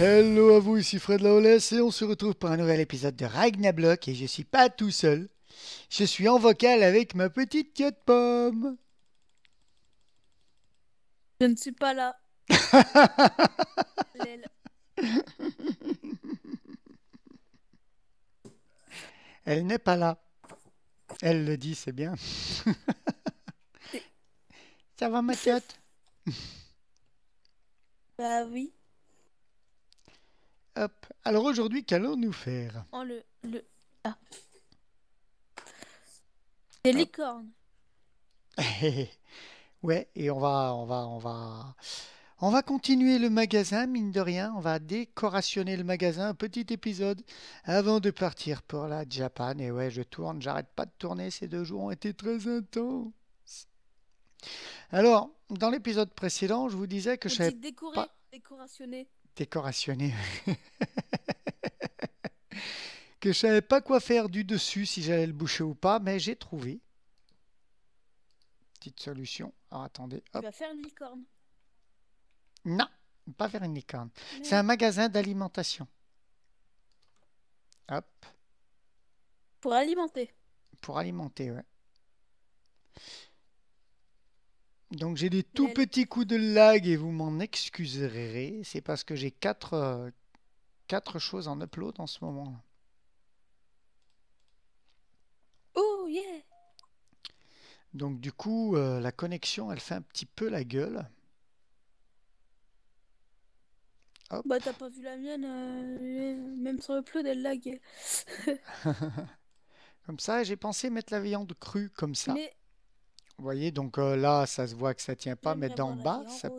Hello à vous, ici Fred Laolès et on se retrouve pour un nouvel épisode de Ragnablock et je suis pas tout seul. Je suis en vocal avec ma petite tiote pomme. Je ne suis pas là. Elle n'est pas là. Elle le dit, c'est bien. Ça va ma tiote Bah oui. Alors aujourd'hui, qu'allons-nous faire On oh, le. le... Ah. Ah. licornes. ouais, et on va, on va, on va. On va continuer le magasin, mine de rien. On va décorationner le magasin, petit épisode, avant de partir pour la Japan. Et ouais, je tourne, j'arrête pas de tourner. Ces deux jours ont été très intenses. Alors, dans l'épisode précédent, je vous disais que je savais décorationné. que je savais pas quoi faire du dessus, si j'allais le boucher ou pas, mais j'ai trouvé. Petite solution. Alors attendez. Tu vas faire une licorne. Non, pas faire une licorne. C'est un magasin d'alimentation. Hop. Pour alimenter. Pour alimenter, ouais. Donc j'ai des tout petits coups de lag et vous m'en excuserez. C'est parce que j'ai quatre, euh, quatre choses en upload en ce moment. Oh yeah Donc du coup, euh, la connexion, elle fait un petit peu la gueule. Bah t'as pas vu la mienne, euh, même sur upload, elle lag. comme ça, j'ai pensé mettre la viande crue comme ça. Vous voyez, donc euh, là, ça se voit que ça tient pas, mais d'en bas, ça,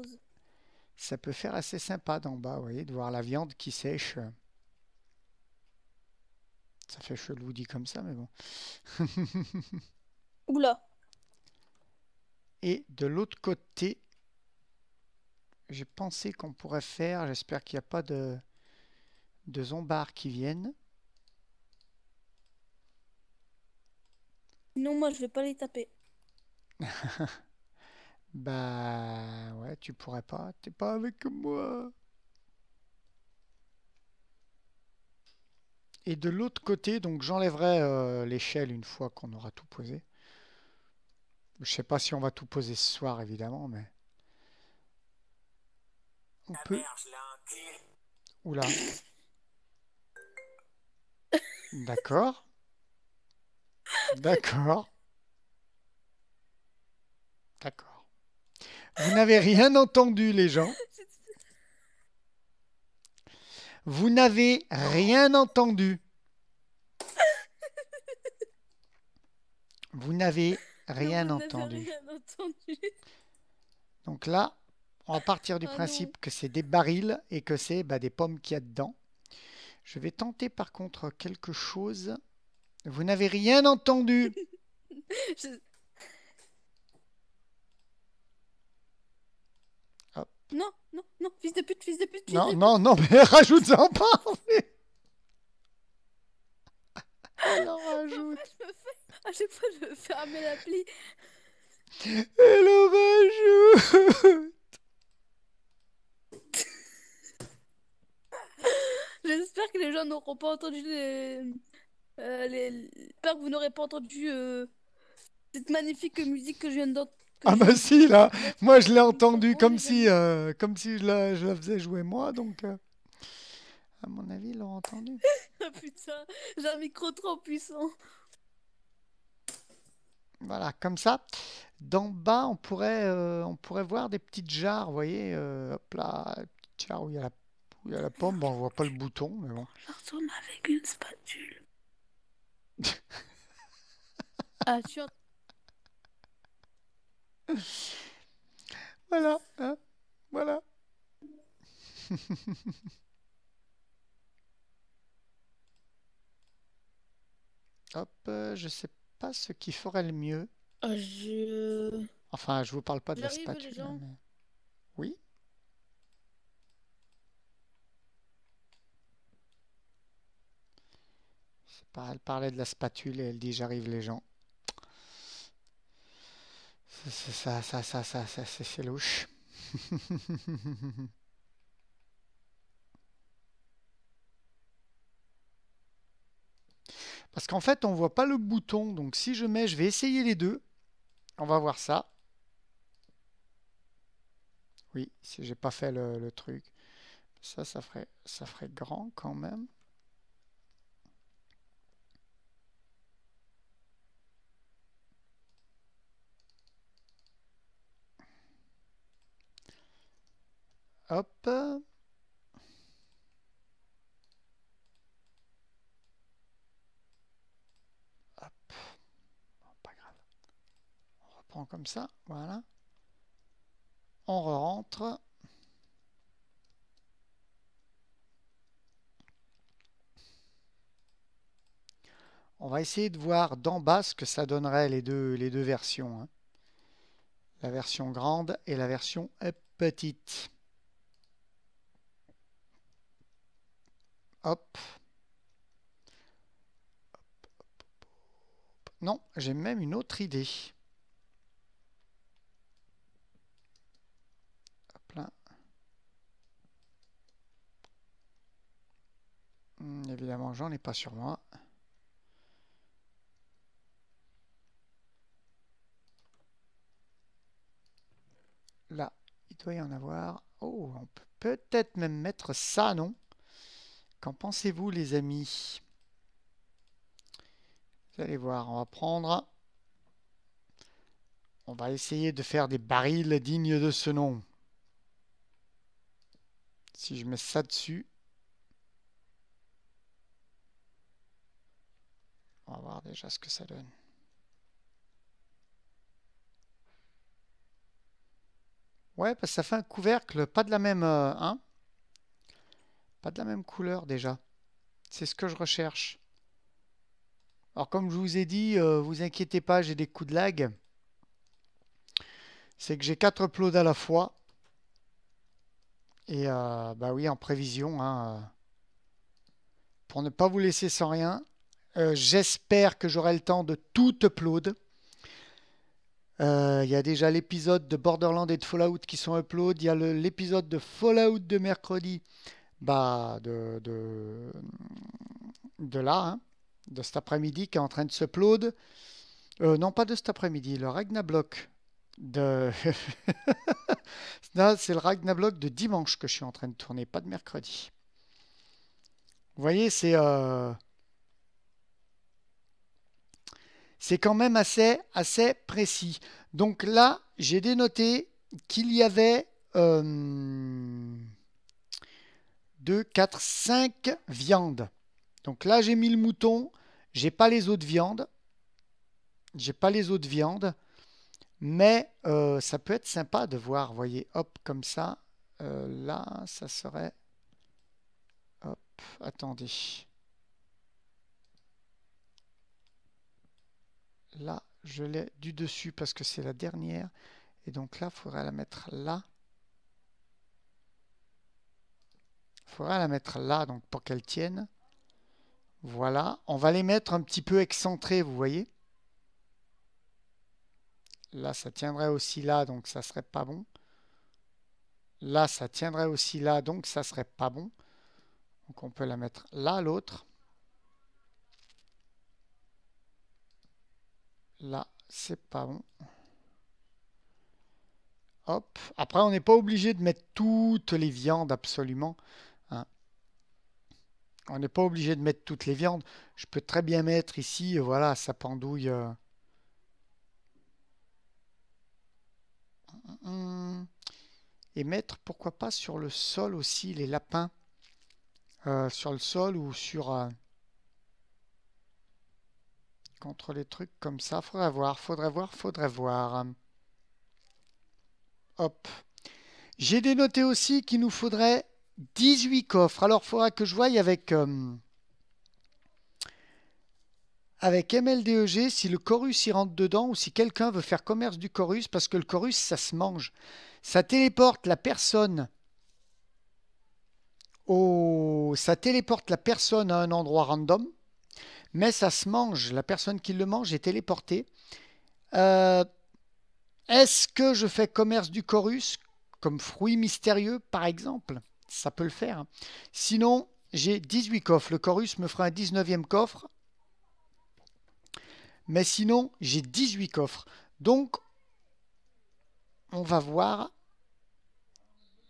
peut faire assez sympa d'en bas, vous voyez, de voir la viande qui sèche. Ça fait chelou dit comme ça, mais bon. Oula. Et de l'autre côté, j'ai pensé qu'on pourrait faire, j'espère qu'il n'y a pas de, de zombards qui viennent. Non, moi je vais pas les taper. bah ouais, tu pourrais pas. T'es pas avec moi. Et de l'autre côté, donc j'enlèverai euh, l'échelle une fois qu'on aura tout posé. Je sais pas si on va tout poser ce soir, évidemment, mais... On peut... Oula. D'accord. D'accord. Vous n'avez rien entendu, les gens. Vous n'avez rien entendu. Vous n'avez rien, entendu. Donc là, on va partir du ah principe que c'est des barils et que c'est bah, des pommes qu'il y a dedans. Je vais tenter par contre quelque chose. Vous n'avez rien entendu. Non, non, non, fils de pute, fils de pute. Fils non, de pute. non, non, mais rajoute-en pas. Alors, rajoute. À chaque fois, je me fais fermer ah, l'appli. Elle en rajoute. J'espère que les gens n'auront pas entendu les. J'espère euh, que vous n'aurez pas entendu euh, cette magnifique musique que je viens d'entendre. Ah bah si, là, moi je l'ai entendu comme si, euh, comme si je la, je faisais jouer moi, donc euh, à mon avis, ils l'ont entendu. ah putain, j'ai un micro trop puissant. Voilà, comme ça. D'en bas, on pourrait, euh, on pourrait voir des petites jarres, vous voyez, hop là, petites où il y a la, la pomme, on voit pas le bouton, mais bon. Je retourne avec une spatule. ah, tu voilà, hein, voilà. Hop, euh, je sais pas ce qui ferait le mieux. enfin ah, je... Enfin, je vous parle pas de la spatule Oui Elle parlait de la spatule et elle dit j'arrive les gens. Ça, ça, ça, ça, ça, c'est louche. Parce qu'en fait, on ne voit pas le bouton. Donc si je mets, je vais essayer les deux. On va voir ça. Oui, si j'ai pas fait le, le, truc. Ça, ça ferait, ça ferait grand quand même. Hop. Hop. pas grave. On reprend comme ça. Voilà. On rentre. On va essayer de voir d'en bas ce que ça donnerait les deux, les deux versions. Hein. La version grande et la version euh, petite. Hop. Non, j'ai même une autre idée. Hop là. Hmm, évidemment, j'en ai pas sur moi. Là, il doit y en avoir. Oh, on peut peut-être même mettre ça, non Qu'en pensez-vous les amis Vous allez voir, on va prendre... On va essayer de faire des barils dignes de ce nom. Si je mets ça dessus... On va voir déjà ce que ça donne. Ouais, parce que ça fait un couvercle, pas de la même... Euh, hein pas de la même couleur déjà. C'est ce que je recherche. Alors comme je vous ai dit, euh, vous inquiétez pas, j'ai des coups de lag. C'est que j'ai quatre uploads à la fois. Et euh, bah oui, en prévision. Hein, euh, pour ne pas vous laisser sans rien, j'espère que j'aurai le temps de tout upload. Il y a déjà l'épisode de Borderland et de Fallout qui sont upload. Il y a l'épisode de Fallout de mercredi bah, de, de, là, hein, de cet après-midi qui est en train de se plaude. Euh, non, pas de cet après-midi, le Ragnablock de. c'est le Ragnablock de dimanche que je suis en train de tourner, pas de mercredi. Vous voyez, c'est. Euh, c'est quand même assez, assez précis. Donc là, j'ai dénoté qu'il y avait. Euh, 2, 4, 5 viandes. Donc là, j'ai mis le mouton. J'ai pas les autres viandes. J'ai pas les autres viandes. Mais euh, ça peut être sympa de voir, Vous voyez, hop, comme ça. Euh, là, ça serait... Hop, attendez. Là, je l'ai du dessus parce que c'est la dernière. Et donc là, il faudrait la mettre là. Il faudra la mettre là, donc pour qu'elle tienne. Voilà, on va les mettre un petit peu excentrés, vous voyez. Là, ça tiendrait aussi là, donc ça serait pas bon. Là, ça tiendrait aussi là, donc ça serait pas bon. Donc on peut la mettre là, l'autre. Là, c'est pas bon. Hop. Après, on n'est pas obligé de mettre toutes les viandes absolument on n'est pas obligé de mettre toutes les viandes. Je peux très bien mettre ici, euh, voilà, sa pendouille. Euh. Mm, mm, mm. Et mettre, pourquoi pas, sur le sol aussi, les lapins. Euh, sur le sol ou sur... Contre les trucs comme ça. Faudrait voir, faudrait voir, faudrait voir. Hop. J'ai dénoté aussi qu'il nous faudrait 18 coffres. Alors, il faudra que je voie avec, euh, avec MLDEG si le Chorus y rentre dedans ou si quelqu'un veut faire commerce du Chorus parce que le Chorus, ça se mange. Ça téléporte la personne oh Ça téléporte la personne à un endroit random, mais ça se mange. La personne qui le mange est téléportée. Euh, est-ce que je fais commerce du Chorus comme fruit mystérieux, par exemple ça peut le faire. Hein. Sinon, j'ai 18 coffres. Le Chorus me fera un 19e coffre. Mais sinon, j'ai 18 coffres. Donc, on va voir,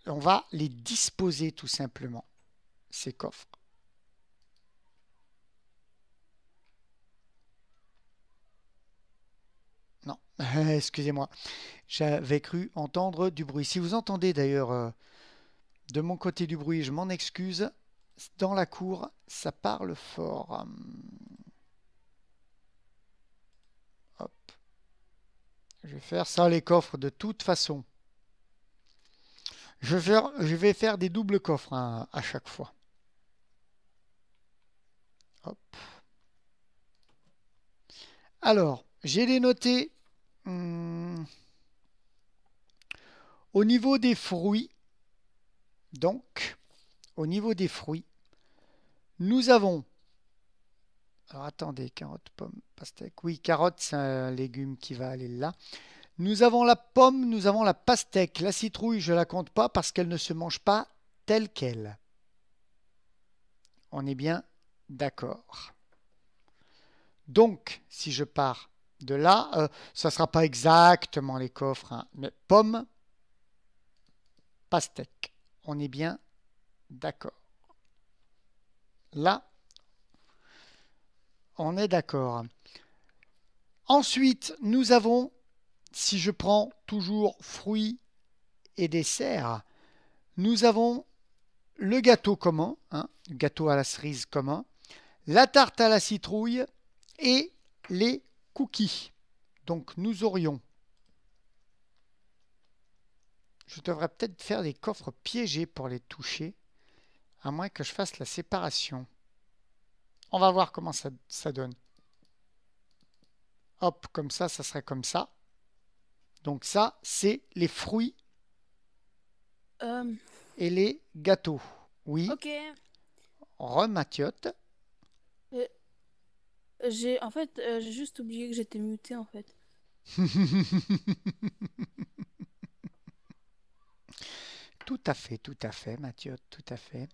on va les disposer tout simplement, ces coffres. Non, excusez-moi, j'avais cru entendre du bruit. Si vous entendez d'ailleurs... Euh, de mon côté du bruit, je m'en excuse. Dans la cour, ça parle fort. Hop. Je vais faire ça, les coffres, de toute façon. Je vais faire, des doubles coffres hein, à chaque fois. Alors, j'ai les notés. Hmm. Au niveau des fruits, donc, au niveau des fruits, nous avons... Alors attendez, carotte, pomme, pastèque. Oui, carotte, c'est un légume qui va aller là. Nous avons la pomme, nous avons la pastèque. La citrouille, je ne la compte pas parce qu'elle ne se mange pas telle qu'elle. On est bien d'accord. Donc, si je pars de là, ce euh, ça ne sera pas exactement les coffres, hein, mais pomme, pastèque. On est bien d'accord. Là, on est d'accord. Ensuite, nous avons, si je prends toujours fruits et desserts, nous avons le gâteau commun, hein, gâteau à la cerise commun, la tarte à la citrouille et les cookies. Donc nous aurions je devrais peut-être faire des coffres piégés pour les toucher, à moins que je fasse la séparation. On va voir comment ça, donne. Hop, comme ça, ça serait comme ça. Donc ça, c'est les fruits euh. et les gâteaux. Oui. Ok. Rematiote. Euh, j'ai en fait, euh, j'ai juste oublié que j'étais muté en fait. Tout à fait, tout à fait, Mathieu, tout à fait.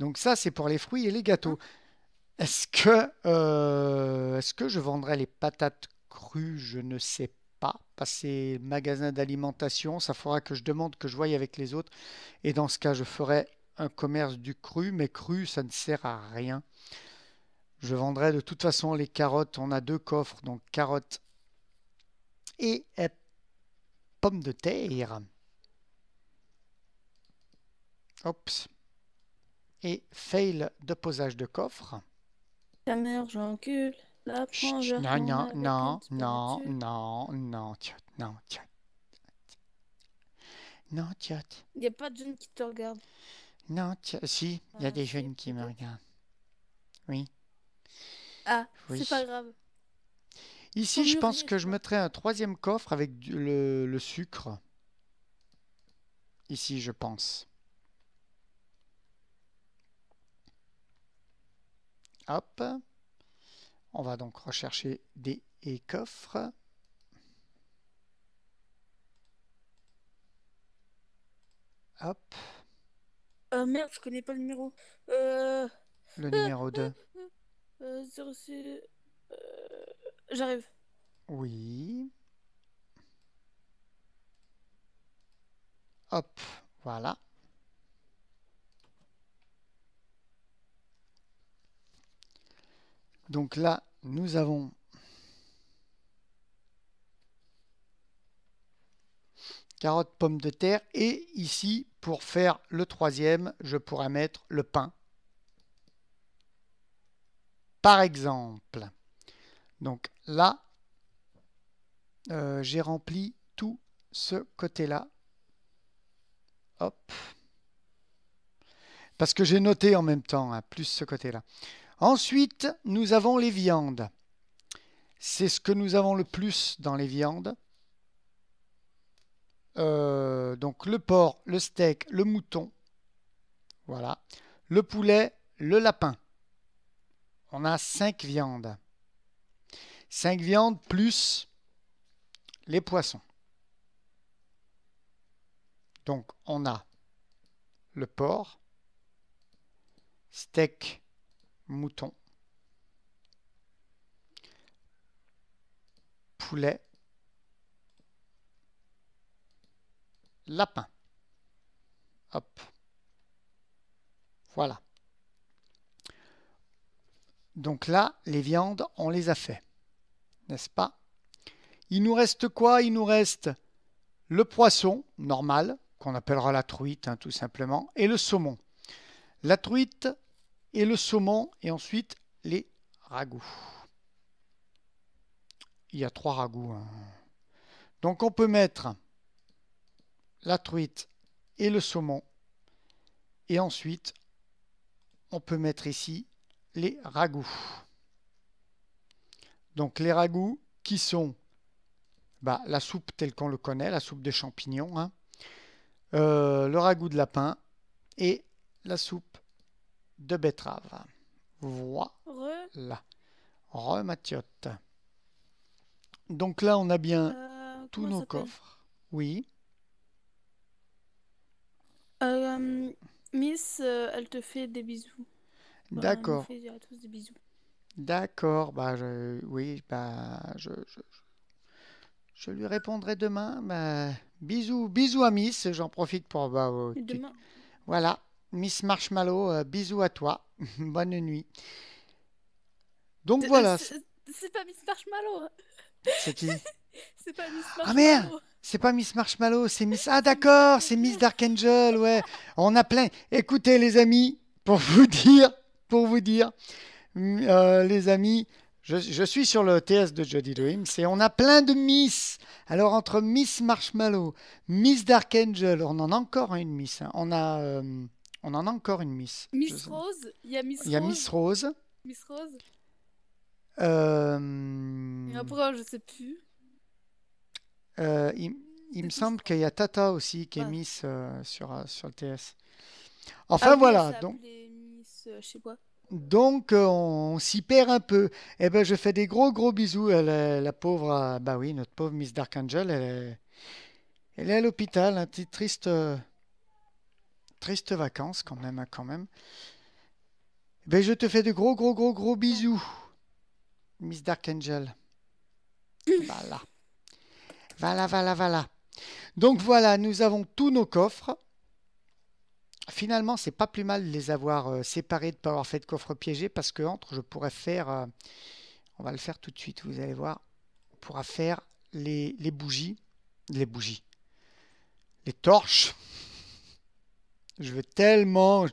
Donc ça, c'est pour les fruits et les gâteaux. Est-ce que, euh, que je vendrais les patates crues Je ne sais pas. Passer magasin d'alimentation, ça fera que je demande, que je voie avec les autres. Et dans ce cas, je ferai un commerce du cru, mais cru, ça ne sert à rien. Je vendrai de toute façon les carottes. On a deux coffres, donc carottes et pommes de terre. Oups. Et fail de posage de coffre. Ta mère, j'encule. La non, non, non, non, non, non, non, Non, Il n'y a pas de jeunes qui te regardent. Non, Si, il y a ah, des jeunes qui me regardent. Oui. Ah, c'est pas grave. Ici, je pense que je mettrai un troisième coffre avec le, le sucre. Ici, je pense. Hop. On va donc rechercher des et coffres. Hop. Ah, merde, je connais pas le numéro. Euh, le euh, numéro 2. Euh, j'arrive. Oui. Hop, voilà. Donc là, nous avons carottes, pommes de terre. Et ici, pour faire le troisième, je pourrais mettre le pain. Par exemple. Donc là, euh, j'ai rempli tout ce côté-là. Hop. Parce que j'ai noté en même temps, hein, plus ce côté-là. Ensuite, nous avons les viandes. C'est ce que nous avons le plus dans les viandes. Euh, donc le porc, le steak, le mouton. Voilà. Le poulet, le lapin. On a cinq viandes. Cinq viandes plus les poissons. Donc on a le porc, steak, mouton, poulet, lapin. Hop. Voilà. Donc là, les viandes, on les a fait. N'est-ce pas Il nous reste quoi Il nous reste le poisson, normal, qu'on appellera la truite, hein, tout simplement, et le saumon. La truite, et le saumon, et ensuite les ragouts. Il y a trois ragouts. Hein. Donc on peut mettre la truite et le saumon. Et ensuite, on peut mettre ici les ragouts. Donc les ragouts qui sont bah, la soupe telle qu'on le connaît, la soupe de champignons, hein. euh, le ragoût de lapin et la soupe de betterave. Voilà. Rematiote. Donc là, on a bien euh, tous nos coffres. Oui. Euh, Miss, euh, elle te fait des bisous. D'accord. Bah, tous des bisous. D'accord. Bah, oui, bah, je, je, je lui répondrai demain. Bah, bisous, bisous à Miss. J'en profite pour. Bah, Demain. Voilà. Miss Marshmallow, euh, bisous à toi. Bonne nuit. Donc voilà. C'est pas Miss Marshmallow. C'est qui C'est pas Miss Marshmallow. Ah merde C'est pas Miss Marshmallow, c'est Miss. Ah d'accord, c'est Miss Dark Angel, ouais. On a plein. Écoutez les amis, pour vous dire, pour vous dire, mm, euh, les amis, je, suis sur le TS de Jody Dreams et on a plein de Miss. Alors entre Miss Marshmallow, Miss Dark Angel, on en a encore une Miss. Hein. On a euh, on en a encore une Miss. Miss Rose Il y a Miss Rose. Il Miss Rose. Euh, après, je sais plus. Euh, il, me semble qu'il y a Tata aussi qui est ah. Miss euh, sur, sur le TS. Ah enfin voilà. Donc, Miss, sais donc on, s'y perd un peu. Eh ben, je fais des gros gros bisous à la, pauvre, ah, bah oui, notre pauvre Miss Dark Angel. elle est à l'hôpital, un hein, petit triste. Triste vacances quand même, hein, quand même. Ben, je te fais de gros, gros, gros, gros bisous, Miss Dark Angel. Voilà. Voilà, voilà, voilà. Donc voilà, nous avons tous nos coffres. Finalement, c'est pas plus mal de les avoir euh, séparés, de ne pas avoir fait de coffre piégé, parce que entre, je pourrais faire. Euh, on va le faire tout de suite, vous allez voir. On pourra faire les, les bougies. Les bougies. Les torches. Je veux tellement.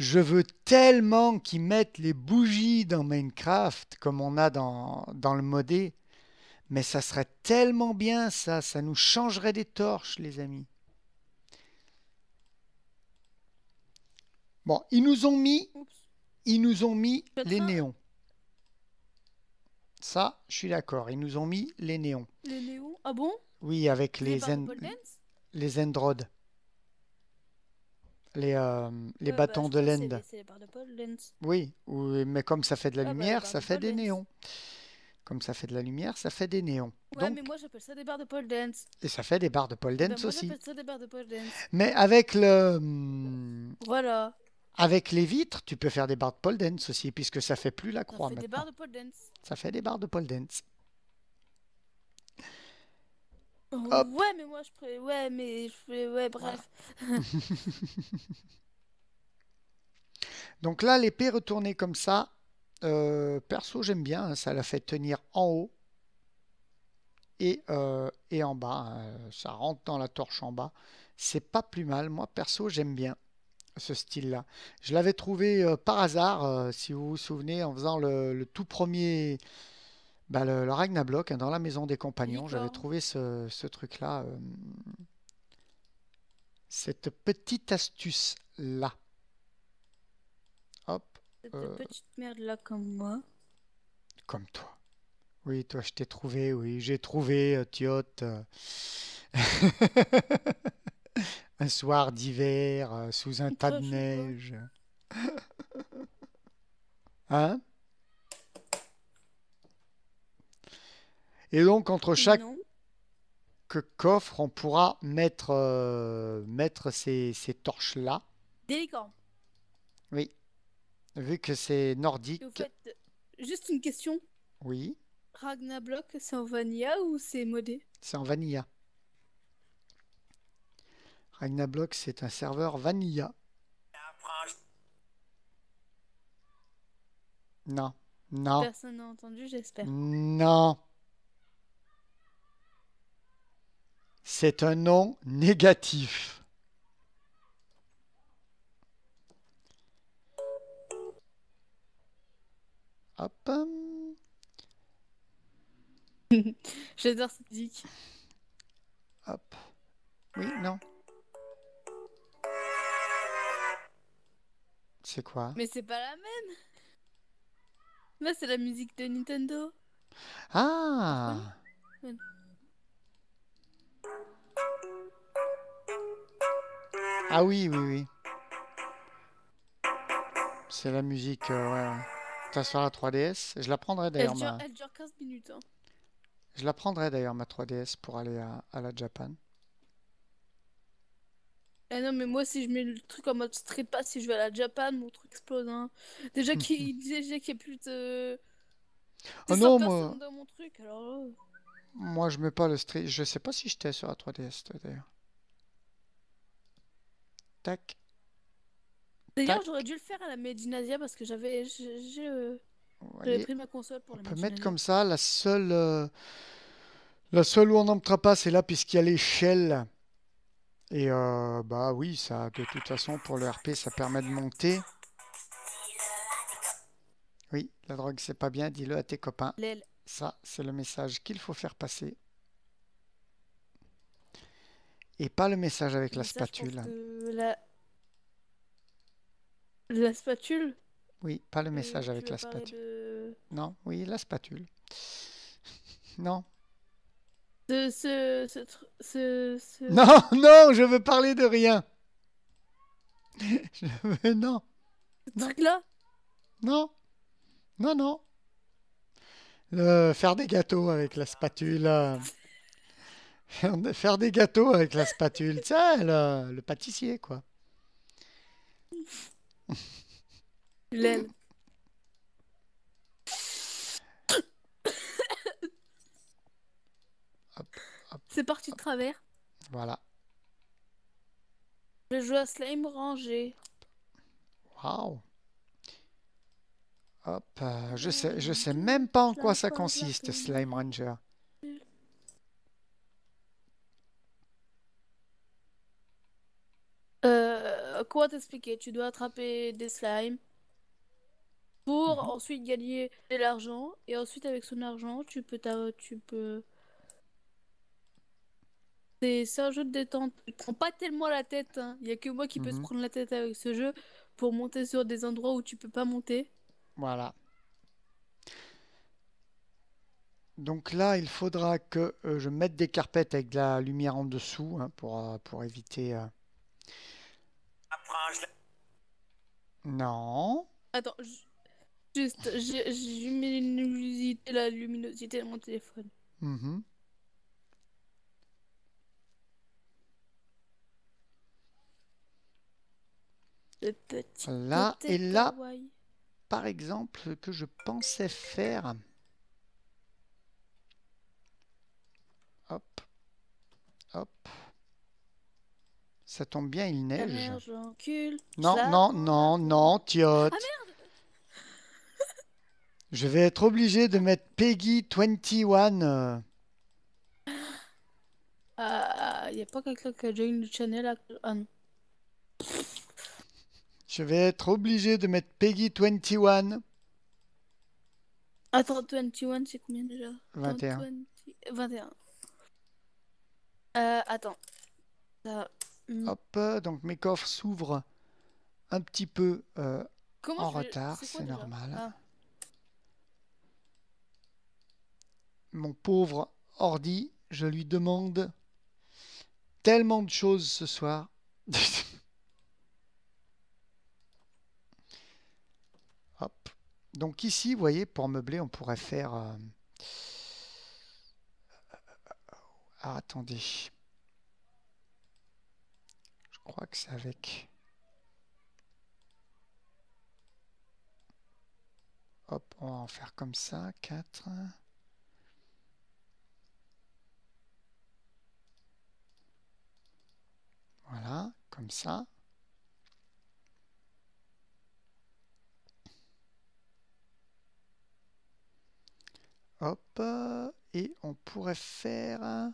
Je, veux tellement qu'ils mettent les bougies dans Minecraft comme on a dans, le modé. Mais ça serait tellement bien ça, ça nous changerait des torches les amis. Bon, ils nous ont mis, ils nous ont mis les néons. Ça, je suis d'accord, ils nous ont mis les néons. Les néons Ah bon Oui, avec les, les, les, euh, les bah, bâtons de lend. Oui, mais comme ça fait de la ah, bah, lumière, ça fait des néons. Comme ça fait de la lumière, ça fait des néons. mais Et ça fait des barres de Paul dance bah, aussi. Mais avec le. Voilà. Avec les vitres, tu peux faire des barres de Paul dance aussi, puisque ça fait plus la croix. Ça fait des barres de paul Ça fait des barres de pole dance. Ouais, mais moi je pré... Ouais, mais je Ouais, bref. Donc là, l'épée retournée comme ça, euh, perso, j'aime bien. Hein, ça la fait tenir en haut et, euh, en bas. Hein, ça rentre dans la torche en bas. C'est pas plus mal. Moi, perso, j'aime bien ce style-là. Je l'avais trouvé euh, par hasard, si vous vous souvenez, en faisant le tout premier bah, le, ragna Ragnablock, hein, dans la maison des compagnons, j'avais trouvé ce, truc-là, euh, cette petite astuce-là. Hop. Cette euh, petite merde-là comme moi. Comme toi. Oui, toi, je t'ai trouvé, oui, j'ai trouvé, euh, tiote un soir d'hiver, sous un tas de neige. Hein Et donc, entre chaque coffre, on pourra mettre, euh, mettre ces, torches-là. Délégant. Oui. Vu que c'est nordique. Juste une question. Oui. Ragnablock, c'est en vanilla ou c'est modé C'est en vanilla. Ragnablock, c'est un serveur vanilla. Non. Non. Personne n'a entendu, j'espère. Non. C'est un nom négatif. Hop. J'adore cette musique. Hop. Oui, non. C'est quoi Mais c'est pas la même. Là, c'est la musique de Nintendo. Ah. Ah oui, oui, oui. C'est la musique, euh, ouais. T'as sur la 3DS. Je la prendrai d'ailleurs. Elle, ma... elle, dure 15 minutes. Hein. Je la prendrai d'ailleurs, ma 3DS, pour aller à, la Japan. Eh non, mais moi, si je mets le truc en mode street pass, si je vais à la Japan, mon truc explose. Hein. Déjà qu'il y qu'il a plus de. Oh non, moi... Oh. Moi, je mets pas le street. Je sais pas si j'étais sur la 3DS, d'ailleurs. Tac. D'ailleurs, j'aurais dû le faire à la Medinazia parce que j'avais euh, pris ma console pour la On peut mettre comme ça. La seule, euh, la seule où on n'entrera pas, c'est là puisqu'il y a l'échelle. Et euh, bah oui, ça, de toute façon, pour le RP, ça permet de monter. Oui, la drogue, c'est pas bien, dis-le à tes copains. Ça, c'est le message qu'il faut faire passer. Et pas le message avec la spatule. La... spatule Oui, pas le euh, message avec la spatule. Non, oui, la spatule. non. De ce, ce, non, non, je veux parler de rien. non. là Non. Non, non. Le euh, faire des gâteaux avec la spatule. Euh faire des gâteaux avec la spatule, ça, le, le pâtissier, quoi. C'est parti de travers. Voilà. Je joue à slime Ranger. Waouh. Hop, euh, euh, je sais, je sais même pas en quoi ça consiste, Slime Ranger. Quoi t'expliquer Tu dois attraper des slimes pour mhm. ensuite gagner de l'argent. Et ensuite, avec son argent, tu peux. Tu peux... C'est un jeu de détente. Tu prends pas tellement la tête. Hein. Il y a que moi qui peux se mhm. prendre la tête avec ce jeu pour monter sur des endroits où tu peux pas monter. Voilà. Donc là, il faudra que euh, je mette des carpettes avec de la lumière en dessous hein, pour, euh, pour éviter. Euh, non. Attends, juste, j'ai mis la luminosité de mon téléphone. Mm-hmm. Le petit là et là, par exemple, que je pensais faire. Hop, hop. Ça tombe bien, il neige. non, non, non, non, tiote. Ah, merde Je vais être obligé de mettre Peggy 21. Il euh, n'y a pas quelqu'un qui a déjà une channel à... Ah, Je vais être obligé de mettre Peggy 21. Attends, 21, c'est combien déjà 21. 20, 21. Euh, attends. Ça... Hop, donc mes coffres s'ouvrent un petit peu en retard, c'est normal. Mon pauvre ordi, je lui demande tellement de choses ce soir. Hop. Donc ici, vous voyez, pour meubler, on pourrait faire... attendez crois que c'est avec... Hop, on va en faire comme ça, 4. Voilà, comme ça. Hop, et on pourrait faire...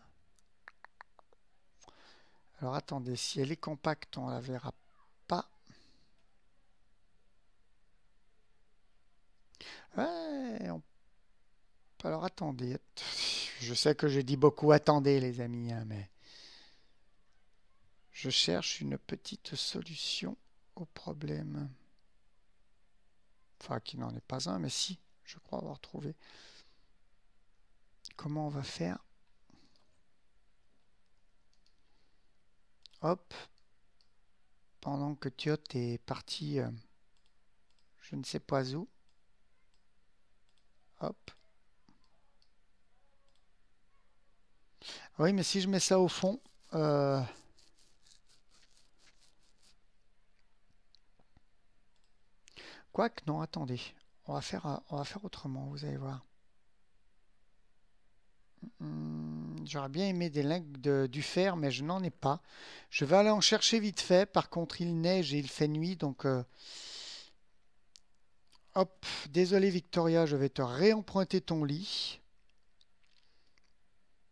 Alors attendez, si elle est compacte, on la verra pas. Alors attendez, je sais que j'ai dit beaucoup attendez les amis, hein, mais je cherche une petite solution au problème. Enfin, qui n'en est pas un, mais si, je crois avoir trouvé. Comment on va faire Hop. Pendant que tu est parti, euh, je ne sais pas où. Hop. Oui, mais si je mets ça au fond, euh, Quoique, non, attendez. On va faire, euh, on va faire autrement, vous allez voir. Mm, mm. J'aurais bien aimé des lingues du fer, mais je n'en ai pas. Je vais aller en chercher vite fait. Par contre, il neige et il fait nuit, donc... Euh, hop, désolé Victoria, je vais te réemprunter ton lit.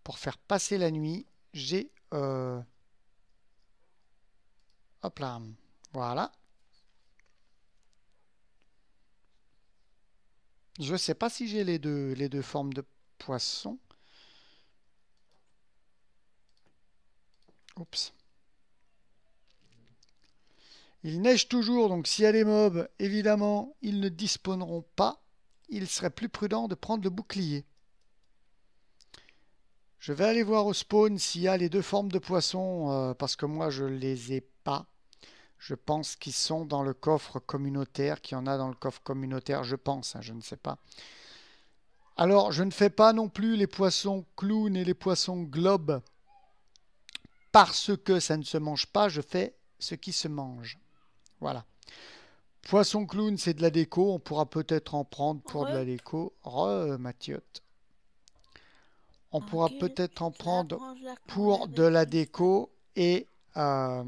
Pour faire passer la nuit, j'ai... Euh, hop là, voilà. Je ne sais pas si j'ai les deux, les deux formes de poisson. Oups. Il neige toujours, donc s'il y a des mobs, évidemment, ils ne disponeront pas. Il serait plus prudent de prendre le bouclier. Je vais aller voir au spawn s'il y a les deux formes de poissons, euh, parce que moi, je les ai pas. Je pense qu'ils sont dans le coffre communautaire, qu'il y en a dans le coffre communautaire, je pense, hein, je ne sais pas. Alors, je ne fais pas non plus les poissons clowns et les poissons globes parce que ça ne se mange pas, je fais ce qui se mange. Voilà. Poisson clown, c'est de la déco. On pourra peut-être en prendre pour de la déco. Re, Mathiote. On pourra peut-être en prendre pour de la déco et euh,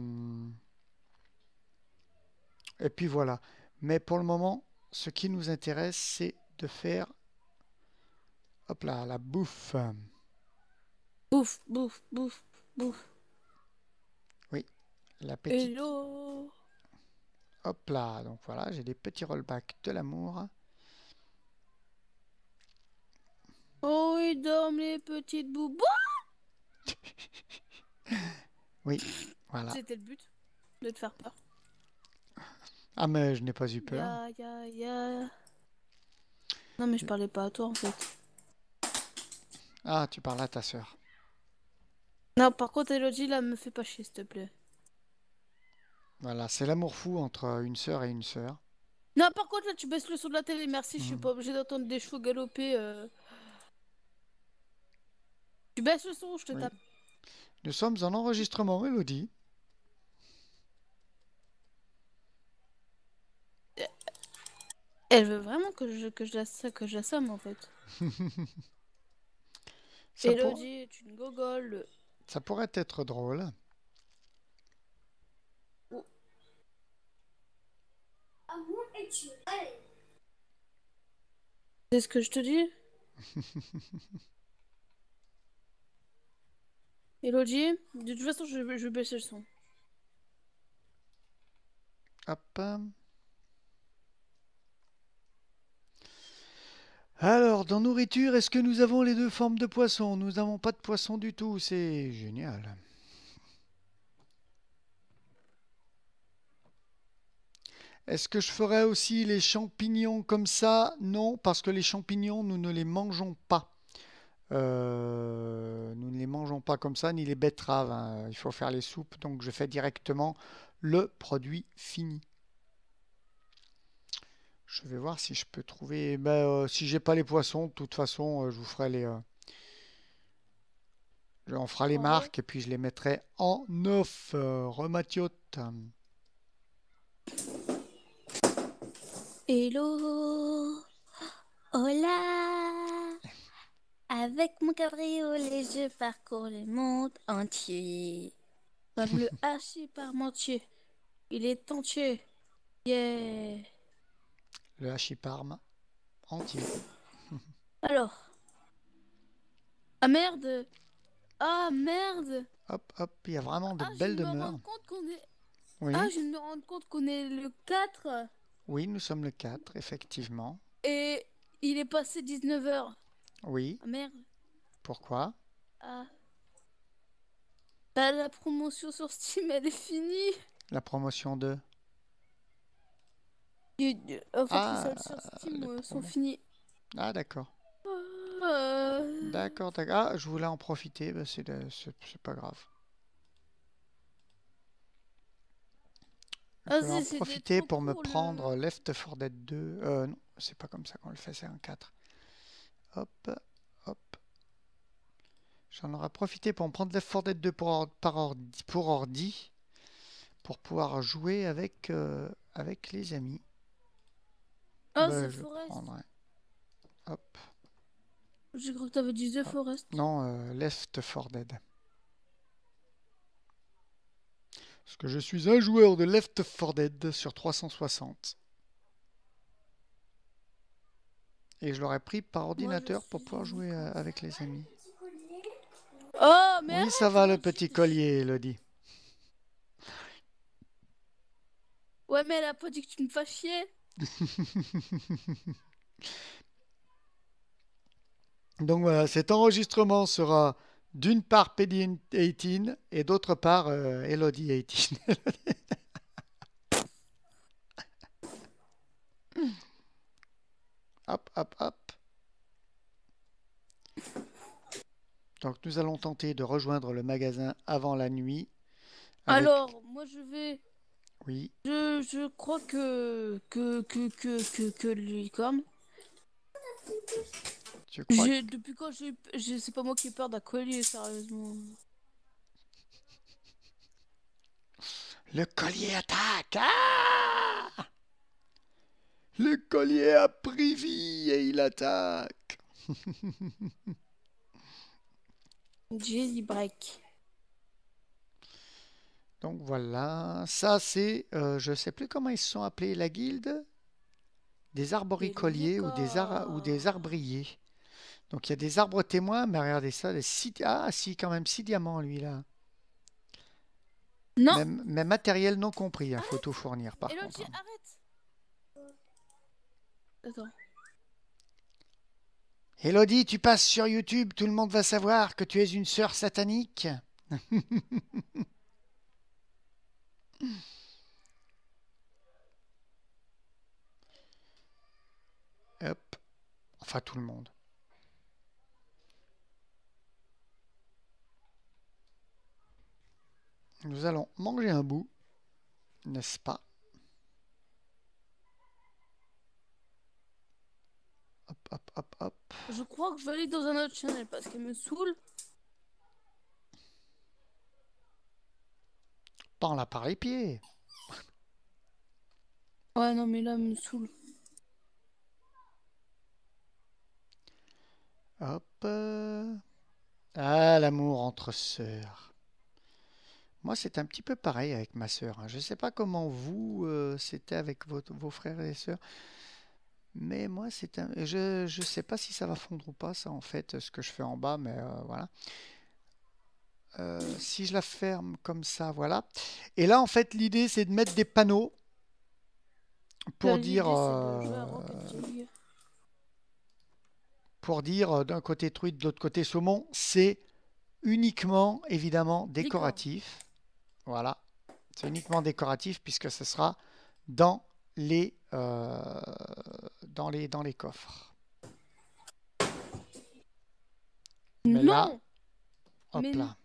et puis voilà. Mais pour le moment, ce qui nous intéresse, c'est de faire hop là la bouffe. Bouffe, bouffe, bouffe, bouffe. La Hello Hop là, donc voilà, j'ai des petits rollbacks de l'amour. Oh, ils dorment les petites boubons. Oui, voilà. C'était le but, de te faire peur. Ah mais je n'ai pas eu peur. Non mais je parlais pas à toi en fait. Ah, tu parles à ta soeur Non, par contre, Elodie, là, me fait pas chier, s'il te plaît. Voilà, c'est l'amour fou entre une sœur et une sœur. Non, par contre, là, tu baisses le son de la télé, merci, je suis mm. pas obligé d'entendre des chevaux galoper. Euh. Tu baisses le son, je te tape. Nous sommes en enregistrement, Elodie. Elle veut vraiment que je, que je, que en fait. Elodie, une gogole. Ça pourrait être drôle. C'est ce que je te dis Elodie, de toute façon, je vais, baisser le son. Hop. Alors, dans nourriture, est-ce que nous avons les deux formes de poisson Nous n'avons pas de poisson du tout, c'est génial. Est-ce que je ferai aussi les champignons comme ça Non, parce que les champignons, nous ne les mangeons pas. Euh, nous ne les mangeons pas comme ça, ni les betteraves. Hein. Il faut faire les soupes, donc je fais directement le produit fini. Je vais voir si je peux trouver. Ben, euh, si j'ai pas les poissons, de toute façon, euh, je vous ferai les. On fera les marques et puis je les mettrai en offre. rematiote. Hello, hola. Avec mon cabriolet, je parcours le monde entier. Comme le Hachiparme entier, il est entier. Yeah. Le Hachiparme entier. Alors. Ah merde. Ah merde. Hop hop, il y a vraiment de ah, belles je demeures. Me compte est... Ah, je me rends compte qu'on est le 4. Oui, nous sommes le 4, effectivement. Et il est passé 19h. Oui. Ah, merde. Pourquoi Ah. Bah, la promotion sur Steam, elle est finie. La promotion de euh, en fait, les ah. sur Steam euh, sont finies. Ah, d'accord. Euh. D'accord, d'accord. Ah, je voulais en profiter, bah, c'est pas grave. Ah, je vais profiter pour me prendre Left 4 Dead 2. Euh, non, c'est pas comme ça qu'on le fait, c'est un 4. Hop, hop. J'en aurais profité pour me prendre Left 4 Dead 2 pour, ordi, par ordi, pour ordi, pour pouvoir jouer avec, euh, avec les amis. Oh, bah, c'est Forest Hop. J'ai cru que t'avais dit The Forest. Non, euh, Left 4 Dead. Parce que je suis un joueur de Left 4 Dead sur 360. Et je l'aurais pris par ordinateur pour pouvoir jouer euh, avec les amis. Oh, mais oui, ça va le petit collier, Elodie. Ouais, mais elle a pas dit que tu me fasses chier. Donc voilà, cet enregistrement sera d'une part Penny 18 et d'autre part euh, Elodie 18. hop, hop, hop. Donc nous allons tenter de rejoindre le magasin avant la nuit. Alors, moi je vais... Oui. Je, je crois que... que... que... que... que... que... que... Depuis quand je- C'est pas moi qui ai peur d'un collier, sérieusement. Le collier attaque. Ah! Le collier a pris vie et il attaque. Jelly Donc voilà, ça c'est, euh, je sais plus comment ils se sont appelés la guilde, des arboricolliers ou des, ou des arbriers. Donc il y a des arbres témoins, mais regardez ça, six... ah si quand même, 6 diamants lui là. Non. Mais matériel non compris, hein, faut tout fournir par contre. Hein. arrête. Attends. Elodie, tu passes sur YouTube, tout le monde va savoir que tu es une sœur satanique. Hop. Enfin tout le monde. Nous allons manger un bout, n'est-ce pas Hop, hop, hop, hop. Je crois que je vais aller dans un autre channel parce qu'elle me saoule. Pends la par les pieds. Ouais, non, mais là, elle me saoule. Hop. Ah, l'amour entre sœurs. Moi, c'est un petit peu pareil avec ma sœur. Hein. Je ne sais pas comment vous, euh, c'était avec vos, frères et sœurs. Mais moi, c'est un... je ne sais pas si ça va fondre ou pas, ça, en fait, ce que je fais en bas, mais euh, voilà. Euh, si je la ferme comme ça, voilà. Et là, en fait, l'idée, c'est de mettre des panneaux pour dire... Pour dire, d'un côté truite, de l'autre côté saumon, c'est uniquement, évidemment, décoratif. Voilà. C'est uniquement décoratif puisque ce sera dans les, euh, dans les, dans les coffres. Mais non là, hop Mais... là.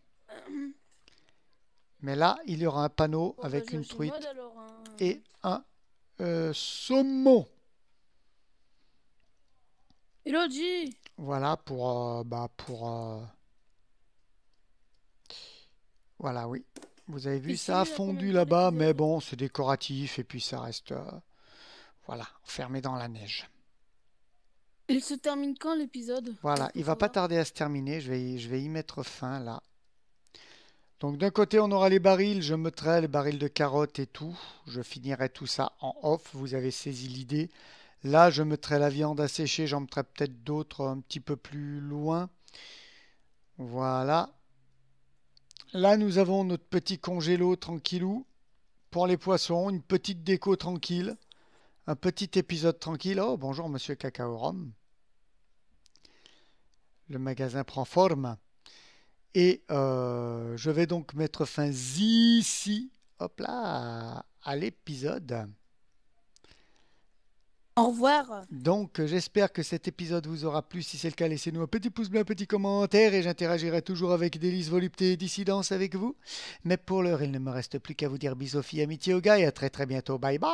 Mais là, il y aura un panneau oh, bah, avec une truite hein. et un euh, saumon. Elodie Voilà pour... Euh, bah pour euh, Voilà, oui. Vous avez vu, ça a fondu là-bas, mais bon, c'est décoratif et puis ça reste, euh, voilà, fermé dans la neige. Il se termine quand l'épisode Voilà, il va pas tarder à se terminer, je vais, y, je vais y mettre fin là. Donc d'un côté, on aura les barils, je mettrai les barils de carottes et tout. Je finirai tout ça en off, vous avez saisi l'idée. Là, je mettrai la viande à sécher. j'en mettrai peut-être d'autres un petit peu plus loin. Voilà. Là, nous avons notre petit congélo tranquillou pour les poissons, une petite déco tranquille, un petit épisode tranquille. Oh, bonjour Monsieur Cacao Rome. Le magasin prend forme. Et euh, je vais donc mettre fin ici, hop là, à l'épisode. Au revoir. Donc, euh, j'espère que cet épisode vous aura plu. Si c'est le cas, laissez-nous un petit pouce bleu, un petit commentaire et j'interagirai toujours avec délice, volupté et dissidence avec vous. Mais pour l'heure, il ne me reste plus qu'à vous dire bisous, filles, amitié aux gars et à très très bientôt. Bye bye.